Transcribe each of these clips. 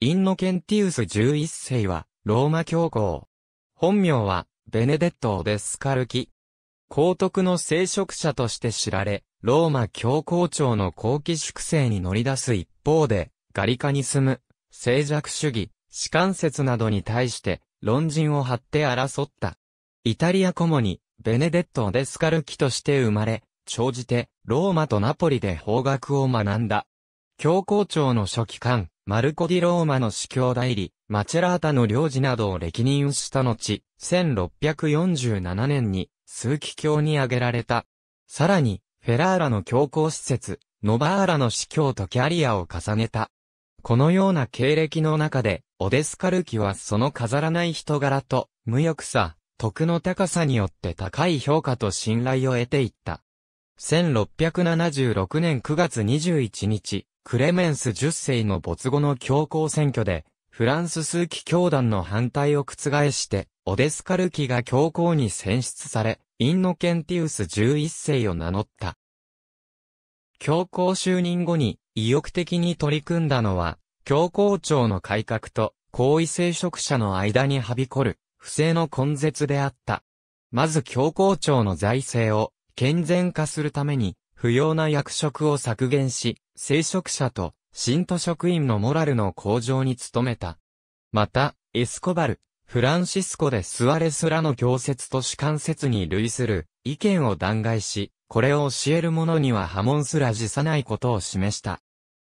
インノケンティウス11世は、ローマ教皇。本名は、ベネデット・オデスカルキ。皇徳の聖職者として知られ、ローマ教皇庁の後期粛清に乗り出す一方で、ガリカに住む、静寂主義、士官説などに対して、論人を張って争った。イタリアコモに、ベネデット・オデスカルキとして生まれ、長じて、ローマとナポリで法学を学んだ。教皇庁の初期官、マルコ・ディ・ローマの司教代理、マチェラータの領事などを歴任した後、1647年に、数奇教に挙げられた。さらに、フェラーラの教皇施設、ノバーラの司教とキャリアを重ねた。このような経歴の中で、オデスカルキはその飾らない人柄と、無欲さ、徳の高さによって高い評価と信頼を得ていった。1676年9月21日、クレメンス10世の没後の教皇選挙で、フランス数奇教団の反対を覆して、オデスカルキが教皇に選出され、インノケンティウス11世を名乗った。教皇就任後に意欲的に取り組んだのは、教皇庁の改革と皇位聖職者の間にはびこる不正の根絶であった。まず教皇庁の財政を健全化するために不要な役職を削減し、聖職者と、信徒職員のモラルの向上に努めた。また、エスコバル、フランシスコでスアレスらの教説と主観説に類する意見を弾劾し、これを教える者には波紋すら辞さないことを示した。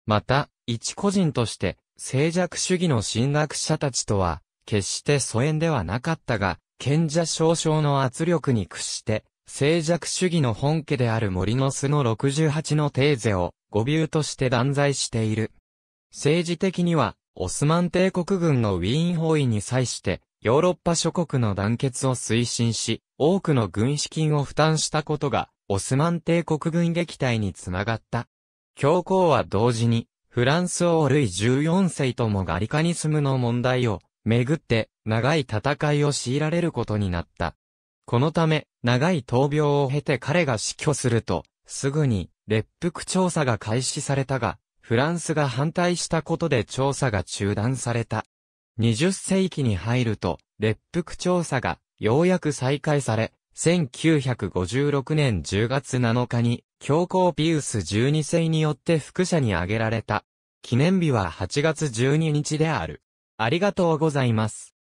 また、一個人として、静寂主義の進学者たちとは、決して疎遠ではなかったが、賢者少々の圧力に屈して、静寂主義の本家である森の巣の68のテーゼを誤謬として断罪している。政治的には、オスマン帝国軍のウィーン包囲に際して、ヨーロッパ諸国の団結を推進し、多くの軍資金を負担したことが、オスマン帝国軍撃退につながった。教皇は同時に、フランス王ルイ14世ともガリカニスムの問題を、めぐって、長い戦いを強いられることになった。このため、長い闘病を経て彼が死去すると、すぐに、列腹調査が開始されたが、フランスが反対したことで調査が中断された。20世紀に入ると、列腹調査が、ようやく再開され、1956年10月7日に、教皇ピウス12世によって副社に挙げられた。記念日は8月12日である。ありがとうございます。